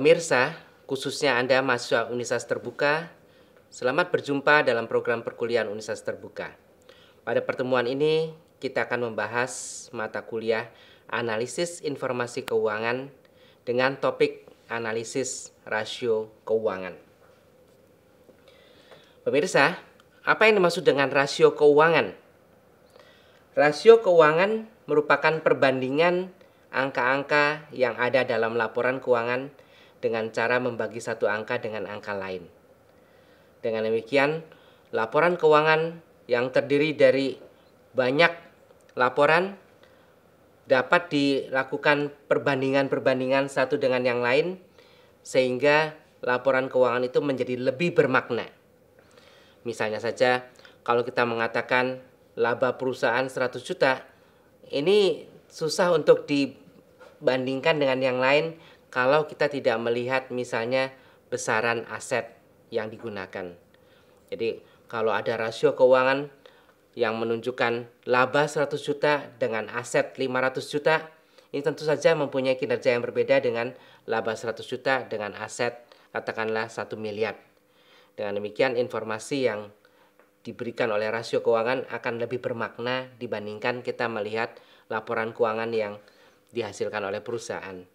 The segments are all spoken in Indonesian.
Pemirsa, khususnya Anda mahasiswa Universitas Terbuka, selamat berjumpa dalam program perkuliahan Universitas Terbuka. Pada pertemuan ini, kita akan membahas mata kuliah Analisis Informasi Keuangan dengan topik Analisis Rasio Keuangan. Pemirsa, apa yang dimaksud dengan rasio keuangan? Rasio keuangan merupakan perbandingan angka-angka yang ada dalam laporan keuangan dengan cara membagi satu angka dengan angka lain. Dengan demikian, laporan keuangan yang terdiri dari banyak laporan dapat dilakukan perbandingan-perbandingan satu dengan yang lain sehingga laporan keuangan itu menjadi lebih bermakna. Misalnya saja kalau kita mengatakan laba perusahaan 100 juta, ini susah untuk dibandingkan dengan yang lain kalau kita tidak melihat misalnya besaran aset yang digunakan. Jadi kalau ada rasio keuangan yang menunjukkan laba 100 juta dengan aset 500 juta, ini tentu saja mempunyai kinerja yang berbeda dengan laba 100 juta dengan aset katakanlah 1 miliar. Dengan demikian informasi yang diberikan oleh rasio keuangan akan lebih bermakna dibandingkan kita melihat laporan keuangan yang dihasilkan oleh perusahaan.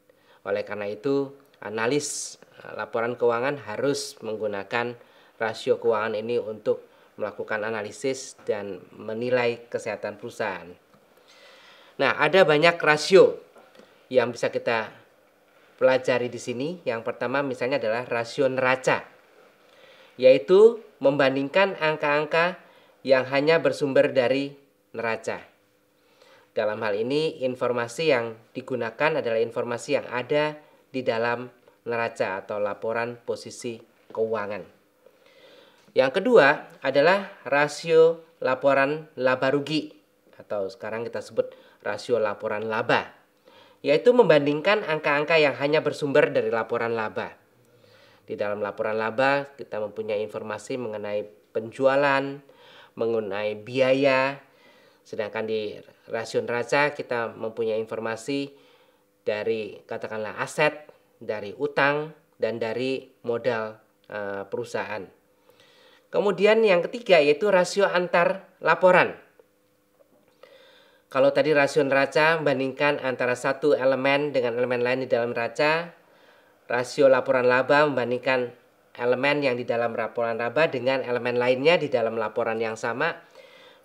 Oleh karena itu, analis eh, laporan keuangan harus menggunakan rasio keuangan ini untuk melakukan analisis dan menilai kesehatan perusahaan. Nah, ada banyak rasio yang bisa kita pelajari di sini. Yang pertama misalnya adalah rasio neraca, yaitu membandingkan angka-angka yang hanya bersumber dari neraca. Dalam hal ini, informasi yang digunakan adalah informasi yang ada di dalam neraca atau laporan posisi keuangan. Yang kedua adalah rasio laporan laba rugi atau sekarang kita sebut rasio laporan laba, yaitu membandingkan angka-angka yang hanya bersumber dari laporan laba. Di dalam laporan laba kita mempunyai informasi mengenai penjualan, mengenai biaya, Sedangkan di rasio neraca kita mempunyai informasi dari katakanlah aset, dari utang, dan dari modal uh, perusahaan. Kemudian yang ketiga yaitu rasio antar laporan. Kalau tadi rasio neraca membandingkan antara satu elemen dengan elemen lain di dalam neraca, rasio laporan laba membandingkan elemen yang di dalam laporan laba dengan elemen lainnya di dalam laporan yang sama,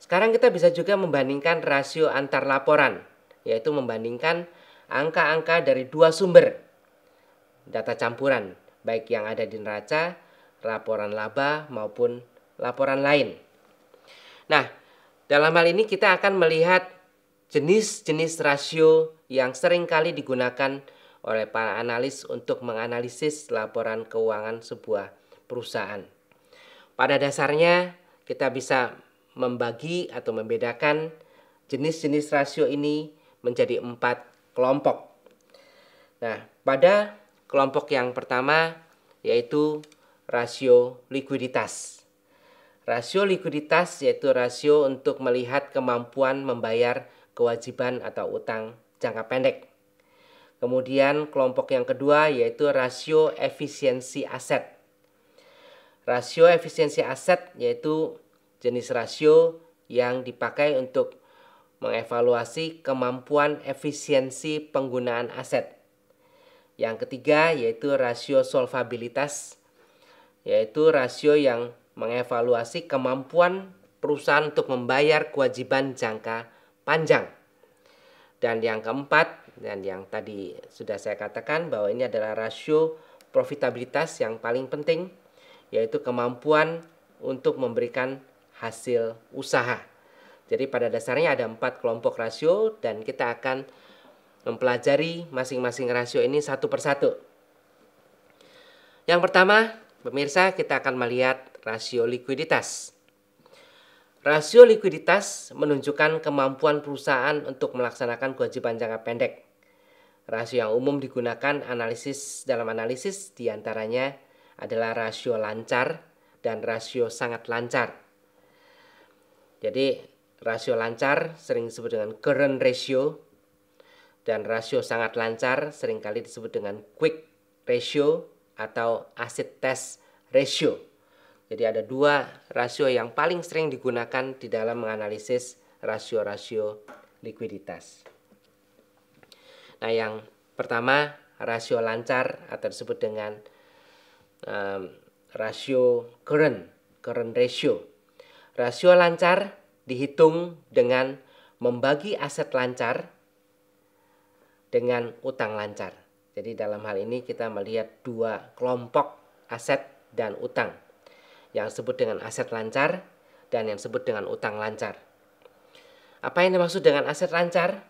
sekarang kita bisa juga membandingkan rasio antar laporan, yaitu membandingkan angka-angka dari dua sumber data campuran, baik yang ada di neraca, laporan laba maupun laporan lain. Nah, dalam hal ini kita akan melihat jenis-jenis rasio yang sering kali digunakan oleh para analis untuk menganalisis laporan keuangan sebuah perusahaan. Pada dasarnya, kita bisa membagi atau membedakan jenis-jenis rasio ini menjadi empat kelompok. Nah, pada kelompok yang pertama yaitu rasio likuiditas. Rasio likuiditas yaitu rasio untuk melihat kemampuan membayar kewajiban atau utang jangka pendek. Kemudian kelompok yang kedua yaitu rasio efisiensi aset. Rasio efisiensi aset yaitu jenis rasio yang dipakai untuk mengevaluasi kemampuan efisiensi penggunaan aset. Yang ketiga yaitu rasio solvabilitas, yaitu rasio yang mengevaluasi kemampuan perusahaan untuk membayar kewajiban jangka panjang. Dan yang keempat, dan yang tadi sudah saya katakan bahwa ini adalah rasio profitabilitas yang paling penting, yaitu kemampuan untuk memberikan hasil usaha. Jadi pada dasarnya ada empat kelompok rasio dan kita akan mempelajari masing-masing rasio ini satu persatu. Yang pertama, pemirsa kita akan melihat rasio likuiditas. Rasio likuiditas menunjukkan kemampuan perusahaan untuk melaksanakan kewajiban jangka pendek. Rasio yang umum digunakan analisis dalam analisis diantaranya adalah rasio lancar dan rasio sangat lancar. Jadi rasio lancar sering disebut dengan current ratio dan rasio sangat lancar seringkali disebut dengan quick ratio atau acid test ratio. Jadi ada dua rasio yang paling sering digunakan di dalam menganalisis rasio-rasio likuiditas. Nah yang pertama rasio lancar atau disebut dengan um, rasio current, current ratio. Rasio lancar dihitung dengan membagi aset lancar dengan utang lancar. Jadi dalam hal ini kita melihat dua kelompok aset dan utang. Yang disebut dengan aset lancar dan yang disebut dengan utang lancar. Apa yang dimaksud dengan aset lancar?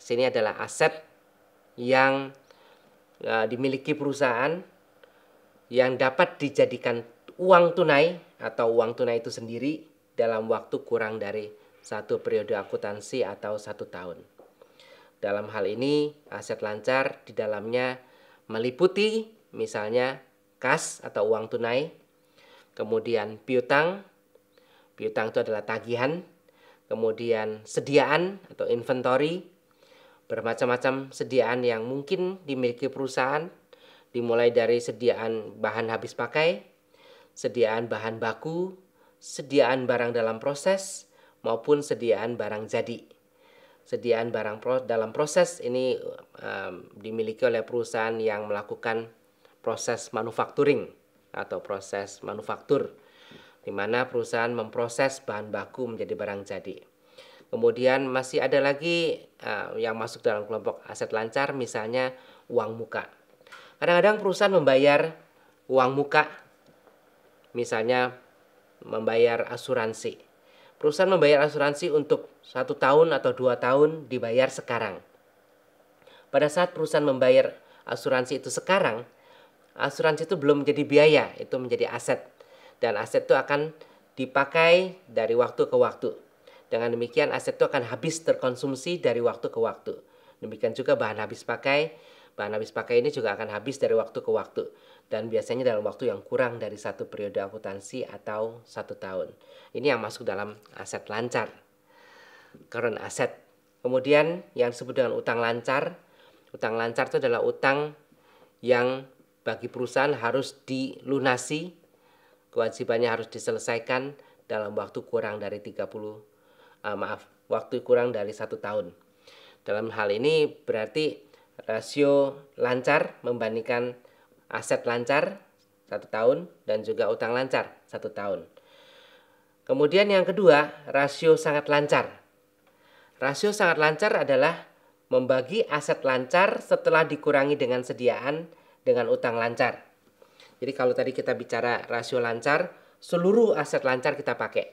Sini adalah aset yang e, dimiliki perusahaan yang dapat dijadikan uang tunai atau uang tunai itu sendiri dalam waktu kurang dari satu periode akuntansi atau satu tahun. Dalam hal ini, aset lancar di dalamnya meliputi misalnya kas atau uang tunai, kemudian piutang, piutang itu adalah tagihan, kemudian sediaan atau inventory, bermacam-macam sediaan yang mungkin dimiliki perusahaan, dimulai dari sediaan bahan habis pakai, sediaan bahan baku, sediaan barang dalam proses, maupun sediaan barang jadi. Sediaan barang pro dalam proses ini um, dimiliki oleh perusahaan yang melakukan proses manufacturing atau proses manufaktur, di mana perusahaan memproses bahan baku menjadi barang jadi. Kemudian masih ada lagi uh, yang masuk dalam kelompok aset lancar, misalnya uang muka. Kadang-kadang perusahaan membayar uang muka misalnya membayar asuransi. Perusahaan membayar asuransi untuk satu tahun atau dua tahun dibayar sekarang. Pada saat perusahaan membayar asuransi itu sekarang, asuransi itu belum menjadi biaya, itu menjadi aset. Dan aset itu akan dipakai dari waktu ke waktu. Dengan demikian aset itu akan habis terkonsumsi dari waktu ke waktu. Demikian juga bahan habis pakai Bahan habis pakai ini juga akan habis dari waktu ke waktu dan biasanya dalam waktu yang kurang dari satu periode akuntansi atau satu tahun. Ini yang masuk dalam aset lancar, current aset. Kemudian yang disebut dengan utang lancar, utang lancar itu adalah utang yang bagi perusahaan harus dilunasi, kewajibannya harus diselesaikan dalam waktu kurang dari 30 uh, eh, maaf, waktu kurang dari satu tahun. Dalam hal ini berarti rasio lancar membandingkan aset lancar satu tahun dan juga utang lancar satu tahun. Kemudian yang kedua, rasio sangat lancar. Rasio sangat lancar adalah membagi aset lancar setelah dikurangi dengan sediaan dengan utang lancar. Jadi kalau tadi kita bicara rasio lancar, seluruh aset lancar kita pakai.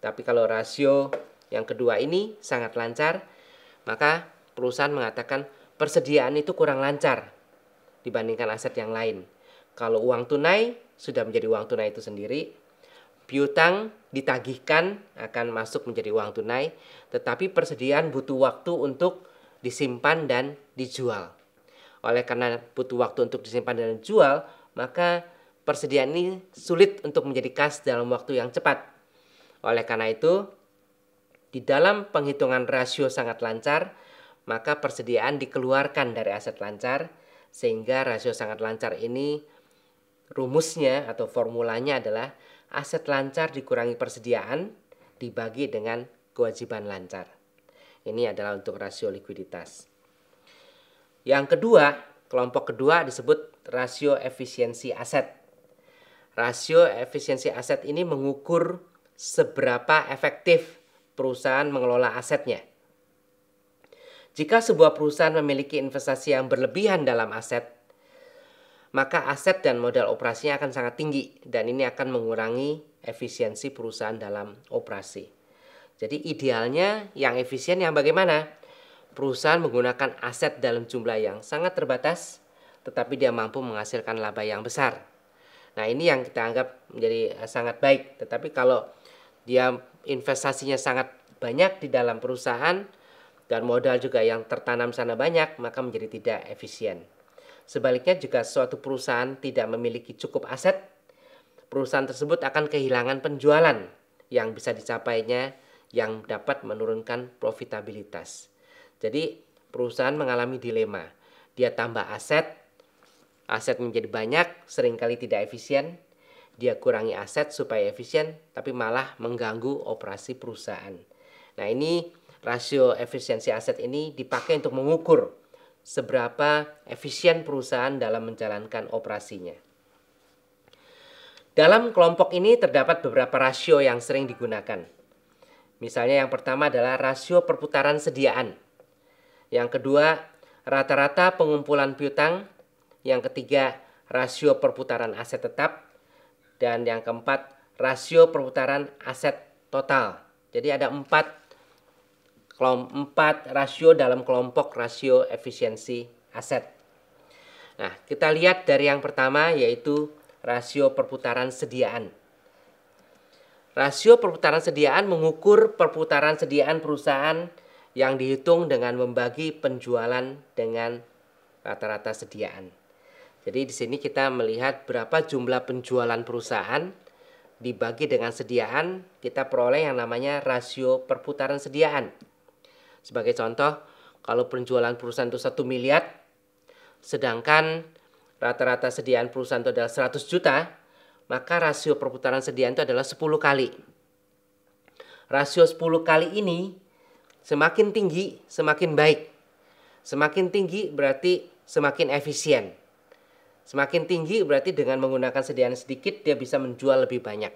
Tapi kalau rasio yang kedua ini sangat lancar, maka perusahaan mengatakan Persediaan itu kurang lancar dibandingkan aset yang lain. Kalau uang tunai sudah menjadi uang tunai itu sendiri, piutang ditagihkan akan masuk menjadi uang tunai, tetapi persediaan butuh waktu untuk disimpan dan dijual. Oleh karena butuh waktu untuk disimpan dan dijual, maka persediaan ini sulit untuk menjadi kas dalam waktu yang cepat. Oleh karena itu, di dalam penghitungan rasio sangat lancar, maka persediaan dikeluarkan dari aset lancar sehingga rasio sangat lancar ini rumusnya atau formulanya adalah aset lancar dikurangi persediaan dibagi dengan kewajiban lancar. Ini adalah untuk rasio likuiditas. Yang kedua, kelompok kedua disebut rasio efisiensi aset. Rasio efisiensi aset ini mengukur seberapa efektif perusahaan mengelola asetnya. Jika sebuah perusahaan memiliki investasi yang berlebihan dalam aset, maka aset dan modal operasinya akan sangat tinggi dan ini akan mengurangi efisiensi perusahaan dalam operasi. Jadi idealnya yang efisien yang bagaimana? Perusahaan menggunakan aset dalam jumlah yang sangat terbatas tetapi dia mampu menghasilkan laba yang besar. Nah, ini yang kita anggap menjadi eh, sangat baik. Tetapi kalau dia investasinya sangat banyak di dalam perusahaan dan modal juga yang tertanam sana banyak, maka menjadi tidak efisien. Sebaliknya, jika suatu perusahaan tidak memiliki cukup aset, perusahaan tersebut akan kehilangan penjualan yang bisa dicapainya yang dapat menurunkan profitabilitas. Jadi, perusahaan mengalami dilema. Dia tambah aset, aset menjadi banyak, seringkali tidak efisien. Dia kurangi aset supaya efisien, tapi malah mengganggu operasi perusahaan. Nah, ini rasio efisiensi aset ini dipakai untuk mengukur seberapa efisien perusahaan dalam menjalankan operasinya. Dalam kelompok ini terdapat beberapa rasio yang sering digunakan. Misalnya yang pertama adalah rasio perputaran sediaan. Yang kedua, rata-rata pengumpulan piutang. Yang ketiga, rasio perputaran aset tetap. Dan yang keempat, rasio perputaran aset total. Jadi ada empat kelompok 4 rasio dalam kelompok rasio efisiensi aset. Nah, kita lihat dari yang pertama yaitu rasio perputaran sediaan. Rasio perputaran sediaan mengukur perputaran sediaan perusahaan yang dihitung dengan membagi penjualan dengan rata-rata sediaan. Jadi di sini kita melihat berapa jumlah penjualan perusahaan dibagi dengan sediaan, kita peroleh yang namanya rasio perputaran sediaan. Sebagai contoh, kalau penjualan perusahaan itu satu miliar, sedangkan rata-rata sediaan perusahaan itu adalah 100 juta, maka rasio perputaran sediaan itu adalah 10 kali. Rasio 10 kali ini semakin tinggi, semakin baik. Semakin tinggi berarti semakin efisien. Semakin tinggi berarti dengan menggunakan sediaan sedikit dia bisa menjual lebih banyak.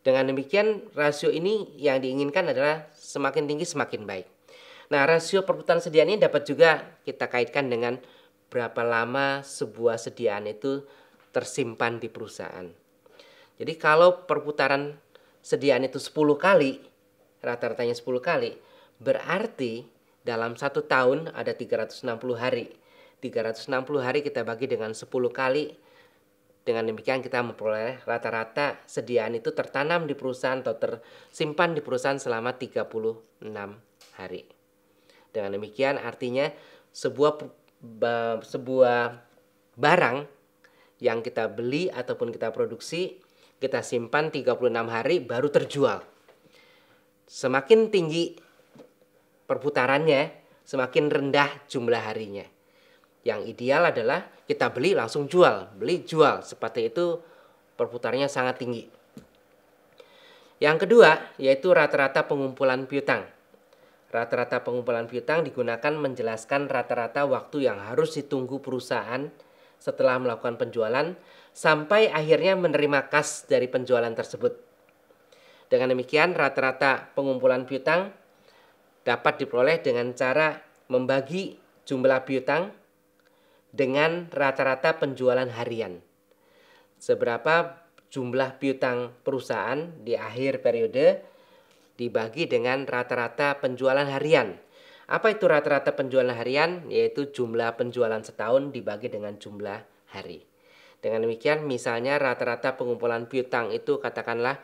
Dengan demikian, rasio ini yang diinginkan adalah semakin tinggi semakin baik. Nah, rasio perputaran sediaan ini dapat juga kita kaitkan dengan berapa lama sebuah sediaan itu tersimpan di perusahaan. Jadi kalau perputaran sediaan itu 10 kali, rata-ratanya 10 kali, berarti dalam satu tahun ada 360 hari. 360 hari kita bagi dengan 10 kali, dengan demikian kita memperoleh rata-rata sediaan itu tertanam di perusahaan atau tersimpan di perusahaan selama 36 hari. Dengan demikian artinya sebuah sebuah barang yang kita beli ataupun kita produksi kita simpan 36 hari baru terjual. Semakin tinggi perputarannya, semakin rendah jumlah harinya. Yang ideal adalah kita beli langsung jual, beli jual. Seperti itu perputarnya sangat tinggi. Yang kedua yaitu rata-rata pengumpulan piutang. Rata-rata pengumpulan piutang digunakan menjelaskan rata-rata waktu yang harus ditunggu perusahaan setelah melakukan penjualan sampai akhirnya menerima kas dari penjualan tersebut. Dengan demikian, rata-rata pengumpulan piutang dapat diperoleh dengan cara membagi jumlah piutang dengan rata-rata penjualan harian. Seberapa jumlah piutang perusahaan di akhir periode dibagi dengan rata-rata penjualan harian. Apa itu rata-rata penjualan harian? Yaitu jumlah penjualan setahun dibagi dengan jumlah hari. Dengan demikian misalnya rata-rata pengumpulan piutang itu katakanlah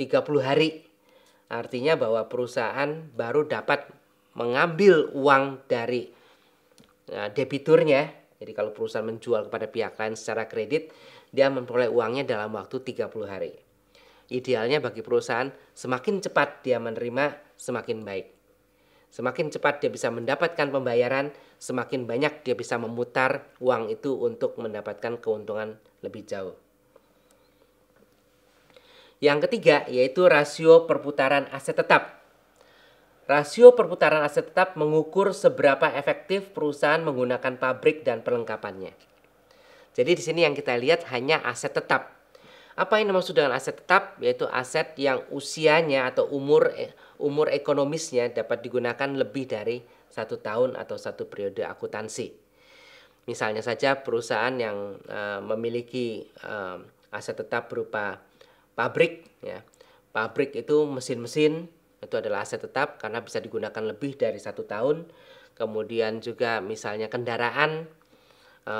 30 hari. Artinya bahwa perusahaan baru dapat mengambil uang dari eh, debiturnya jadi kalau perusahaan menjual kepada pihak lain secara kredit, dia memperoleh uangnya dalam waktu 30 hari. Idealnya bagi perusahaan, semakin cepat dia menerima, semakin baik. Semakin cepat dia bisa mendapatkan pembayaran, semakin banyak dia bisa memutar uang itu untuk mendapatkan keuntungan lebih jauh. Yang ketiga yaitu rasio perputaran aset tetap Rasio perputaran aset tetap mengukur seberapa efektif perusahaan menggunakan pabrik dan perlengkapannya. Jadi di sini yang kita lihat hanya aset tetap. Apa yang dimaksud dengan aset tetap? Yaitu aset yang usianya atau umur e, umur ekonomisnya dapat digunakan lebih dari satu tahun atau satu periode akuntansi. Misalnya saja perusahaan yang uh, memiliki uh, aset tetap berupa pabrik, ya. pabrik itu mesin-mesin itu adalah aset tetap karena bisa digunakan lebih dari satu tahun. Kemudian juga misalnya kendaraan, e,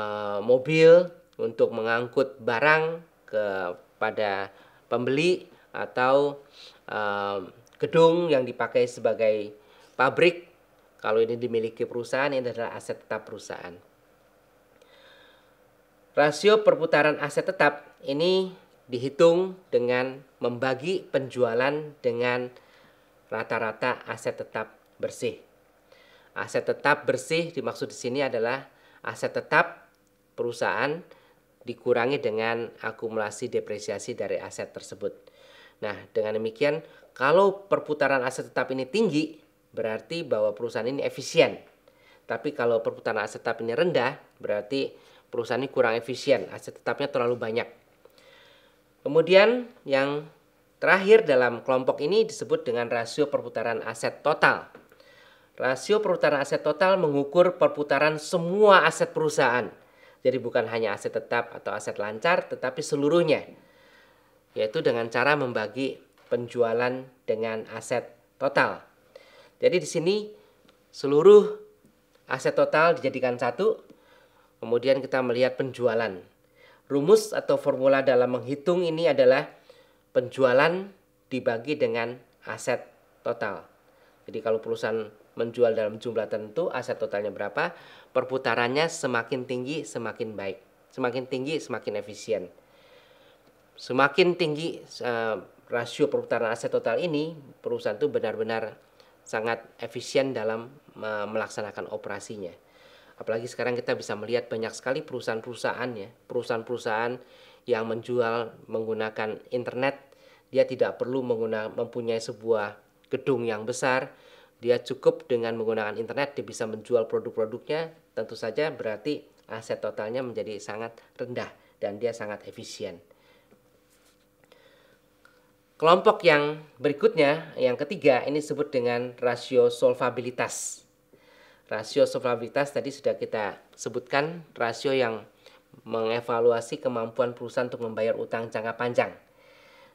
mobil untuk mengangkut barang kepada pembeli atau e, gedung yang dipakai sebagai pabrik. Kalau ini dimiliki perusahaan, ini adalah aset tetap perusahaan. Rasio perputaran aset tetap ini dihitung dengan membagi penjualan dengan rata-rata aset tetap bersih. Aset tetap bersih dimaksud di sini adalah aset tetap perusahaan dikurangi dengan akumulasi depresiasi dari aset tersebut. Nah, dengan demikian kalau perputaran aset tetap ini tinggi berarti bahwa perusahaan ini efisien. Tapi kalau perputaran aset tetap ini rendah berarti perusahaan ini kurang efisien, aset tetapnya terlalu banyak. Kemudian yang Terakhir dalam kelompok ini disebut dengan rasio perputaran aset total. Rasio perputaran aset total mengukur perputaran semua aset perusahaan. Jadi bukan hanya aset tetap atau aset lancar tetapi seluruhnya. Yaitu dengan cara membagi penjualan dengan aset total. Jadi di sini seluruh aset total dijadikan satu. Kemudian kita melihat penjualan. Rumus atau formula dalam menghitung ini adalah penjualan dibagi dengan aset total. Jadi kalau perusahaan menjual dalam jumlah tentu, aset totalnya berapa, perputarannya semakin tinggi semakin baik. Semakin tinggi semakin efisien. Semakin tinggi uh, rasio perputaran aset total ini, perusahaan itu benar-benar sangat efisien dalam uh, melaksanakan operasinya. Apalagi sekarang kita bisa melihat banyak sekali perusahaan-perusahaan ya, perusahaan-perusahaan yang menjual menggunakan internet dia tidak perlu menggunakan mempunyai sebuah gedung yang besar dia cukup dengan menggunakan internet dia bisa menjual produk-produknya tentu saja berarti aset totalnya menjadi sangat rendah dan dia sangat efisien kelompok yang berikutnya yang ketiga ini disebut dengan rasio solvabilitas rasio solvabilitas tadi sudah kita sebutkan rasio yang mengevaluasi kemampuan perusahaan untuk membayar utang jangka panjang.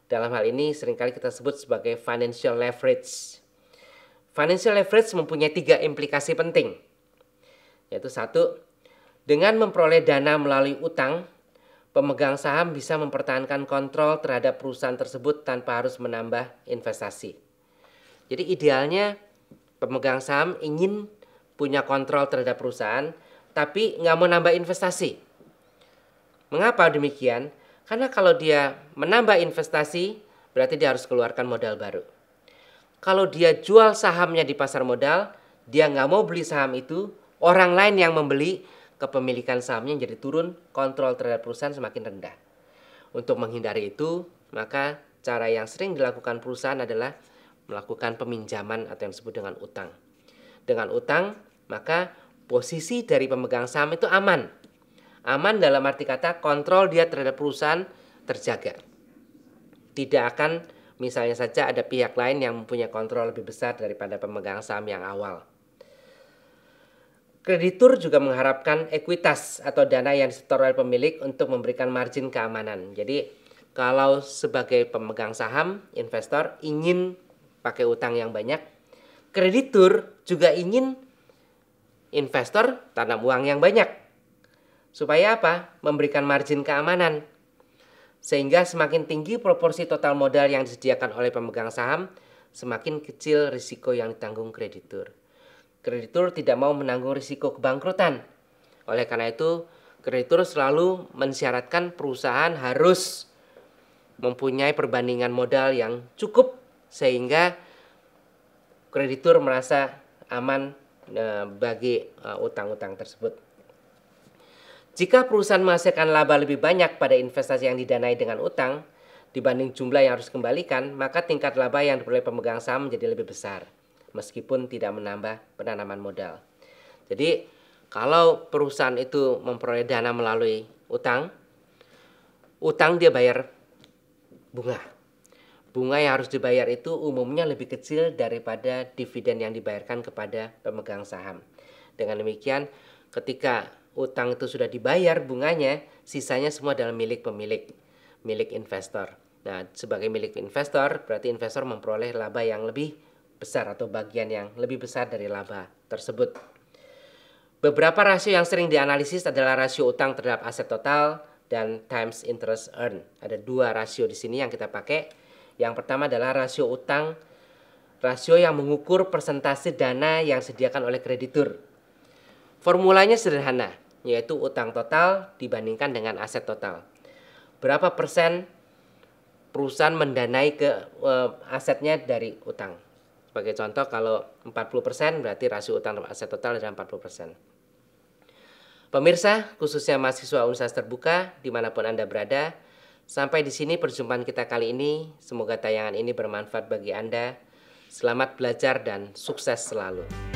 Dalam hal ini seringkali kita sebut sebagai financial leverage. Financial leverage mempunyai tiga implikasi penting. Yaitu satu, dengan memperoleh dana melalui utang, pemegang saham bisa mempertahankan kontrol terhadap perusahaan tersebut tanpa harus menambah investasi. Jadi idealnya pemegang saham ingin punya kontrol terhadap perusahaan, tapi nggak mau nambah investasi Mengapa demikian? Karena kalau dia menambah investasi, berarti dia harus keluarkan modal baru. Kalau dia jual sahamnya di pasar modal, dia nggak mau beli saham itu, orang lain yang membeli, kepemilikan sahamnya jadi turun, kontrol terhadap perusahaan semakin rendah. Untuk menghindari itu, maka cara yang sering dilakukan perusahaan adalah melakukan peminjaman atau yang disebut dengan utang. Dengan utang, maka posisi dari pemegang saham itu aman. Aman dalam arti kata kontrol dia terhadap perusahaan terjaga. Tidak akan misalnya saja ada pihak lain yang mempunyai kontrol lebih besar daripada pemegang saham yang awal. Kreditur juga mengharapkan ekuitas atau dana yang disetor oleh pemilik untuk memberikan margin keamanan. Jadi kalau sebagai pemegang saham, investor ingin pakai utang yang banyak, kreditur juga ingin investor tanam uang yang banyak. Supaya apa? Memberikan margin keamanan. Sehingga semakin tinggi proporsi total modal yang disediakan oleh pemegang saham, semakin kecil risiko yang ditanggung kreditur. Kreditur tidak mau menanggung risiko kebangkrutan. Oleh karena itu, kreditur selalu mensyaratkan perusahaan harus mempunyai perbandingan modal yang cukup sehingga kreditur merasa aman eh, bagi eh, utang-utang tersebut. Jika perusahaan menghasilkan laba lebih banyak pada investasi yang didanai dengan utang dibanding jumlah yang harus dikembalikan, maka tingkat laba yang diperoleh pemegang saham menjadi lebih besar meskipun tidak menambah penanaman modal. Jadi, kalau perusahaan itu memperoleh dana melalui utang, utang dia bayar bunga. Bunga yang harus dibayar itu umumnya lebih kecil daripada dividen yang dibayarkan kepada pemegang saham. Dengan demikian, ketika utang itu sudah dibayar bunganya, sisanya semua dalam milik pemilik, milik investor. Nah, sebagai milik investor, berarti investor memperoleh laba yang lebih besar atau bagian yang lebih besar dari laba tersebut. Beberapa rasio yang sering dianalisis adalah rasio utang terhadap aset total dan times interest earned. Ada dua rasio di sini yang kita pakai. Yang pertama adalah rasio utang, rasio yang mengukur persentase dana yang disediakan oleh kreditur. Formulanya sederhana yaitu utang total dibandingkan dengan aset total. Berapa persen perusahaan mendanai ke uh, asetnya dari utang? Sebagai contoh kalau 40% berarti rasio utang aset total adalah 40%. Pemirsa, khususnya mahasiswa Universitas Terbuka dimanapun Anda berada, sampai di sini perjumpaan kita kali ini. Semoga tayangan ini bermanfaat bagi Anda. Selamat belajar dan sukses selalu.